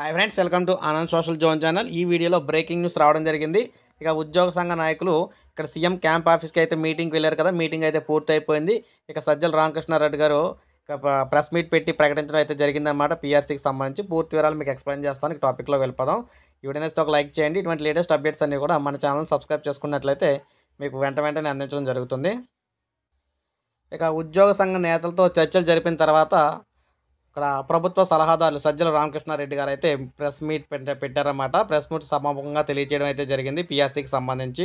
hi friends welcome to Anand social zone channel ఈ వీడియోలో breaking news రావడం జరిగింది ఇక ఉద్యోగ సంఘ నాయకులు ఇక్కడ సీఎం క్యాంప్ ఆఫీస్కి అయితే మీటింగ్కి వెళ్ళారు కదా మీటింగ్ అయితే పూర్తయిపోయింది ఇక సజ్జల రామకృష్ణారెడ్డి గారు ప్రెస్ మీట్ పెట్టి ప్రకటించడం అయితే జరిగిందనమాట పీఆర్సీకి సంబంధించి పూర్తి వివరాలు మీకు ఎక్స్ప్లెయిన్ చేస్తాను టాపిక్లో వెళ్ళిపోదాం ఈ వీడియోనేస్తే ఒక లైక్ చేయండి ఇటువంటి లేటెస్ట్ అప్డేట్స్ అన్నీ కూడా మన ఛానల్ సబ్స్క్రైబ్ చేసుకున్నట్లయితే మీకు వెంట వెంటనే అందించడం జరుగుతుంది ఇక ఉద్యోగ సంఘ నేతలతో చర్చలు జరిపిన తర్వాత ఇక్కడ ప్రభుత్వ సలహాదారులు సజ్జల రామకృష్ణారెడ్డి గారు అయితే ప్రెస్ మీట్ పెట్టారనమాట ప్రెస్ మీట్ సమాపంగా తెలియజేయడం అయితే జరిగింది పిఆర్సీకి సంబంధించి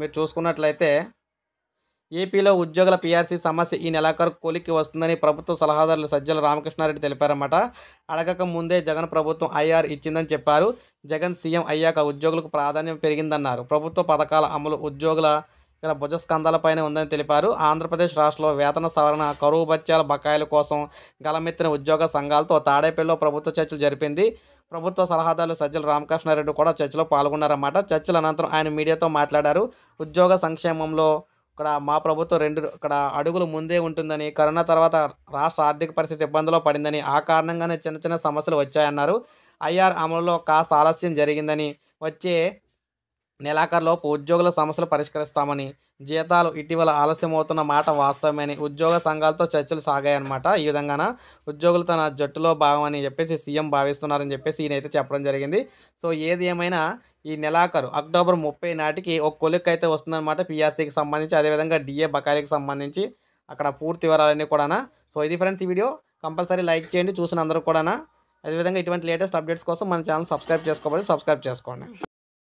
మీరు చూసుకున్నట్లయితే ఏపీలో ఉద్యోగుల పీఆర్సీ సమస్య ఈ నెలాఖరు కొలిక్కి వస్తుందని ప్రభుత్వ సలహాదారులు సజ్జల రామకృష్ణారెడ్డి తెలిపారన్నమాట అడగక ముందే జగన్ ప్రభుత్వం ఐఆర్ ఇచ్చిందని చెప్పారు జగన్ సీఎం అయ్యాక ఉద్యోగులకు ప్రాధాన్యం పెరిగిందన్నారు ప్రభుత్వ పథకాల అమలు ఉద్యోగుల ఇక్కడ భుజస్కంధాలపైనే ఉందని తెలిపారు ఆంధ్రప్రదేశ్ రాష్ట్రంలో వేతన సవరణ కరువు బత్యాల బకాయిల కోసం గలమెత్తిన ఉద్యోగ సంఘాలతో తాడేపల్లిలో ప్రభుత్వ చర్చలు జరిపింది ప్రభుత్వ సలహాదారులు సజ్జల రామకృష్ణారెడ్డి కూడా చర్చలో పాల్గొన్నారన్నమాట చర్చల అనంతరం ఆయన మీడియాతో మాట్లాడారు ఉద్యోగ సంక్షేమంలో ఇక్కడ మా ప్రభుత్వం రెండు ఇక్కడ అడుగులు ముందే ఉంటుందని కరోనా తర్వాత రాష్ట్ర ఆర్థిక పరిస్థితి ఇబ్బందిలో పడిందని ఆ కారణంగానే చిన్న చిన్న సమస్యలు వచ్చాయన్నారు ఐఆర్ అమలులో కాస్త ఆలస్యం జరిగిందని వచ్చే నెలాఖరులోపు ఉద్యోగుల సమస్యలు పరిష్కరిస్తామని జీతాలు ఇటీవల ఆలస్యమవుతున్న మాట వాస్తవమని ఉద్యోగ సంఘాలతో చర్చలు సాగాయన్నమాట ఈ విధంగాన ఉద్యోగులు తన జట్టులో భాగమని చెప్పేసి సీఎం భావిస్తున్నారని చెప్పేసి ఈయనైతే చెప్పడం జరిగింది సో ఏది ఏమైనా ఈ నెలాఖరు అక్టోబర్ ముప్పై నాటికి ఒక కొలిక్ అయితే వస్తుందన్నమాట పిఆర్సీకి సంబంధించి అదేవిధంగా డిఏ బకాయికి సంబంధించి అక్కడ పూర్తి వివరాలన్నీ కూడా సో ఇది ఫ్రెండ్స్ ఈ వీడియో కంపల్సరీ లైక్ చేయండి చూసిన అందరూ కూడా అదేవిధంగా ఇటువంటి లేటెస్ట్ అప్డేట్స్ కోసం మన ఛానల్ సబ్స్క్రైబ్ చేసుకోవాలి సబ్స్క్రైబ్ చేసుకోండి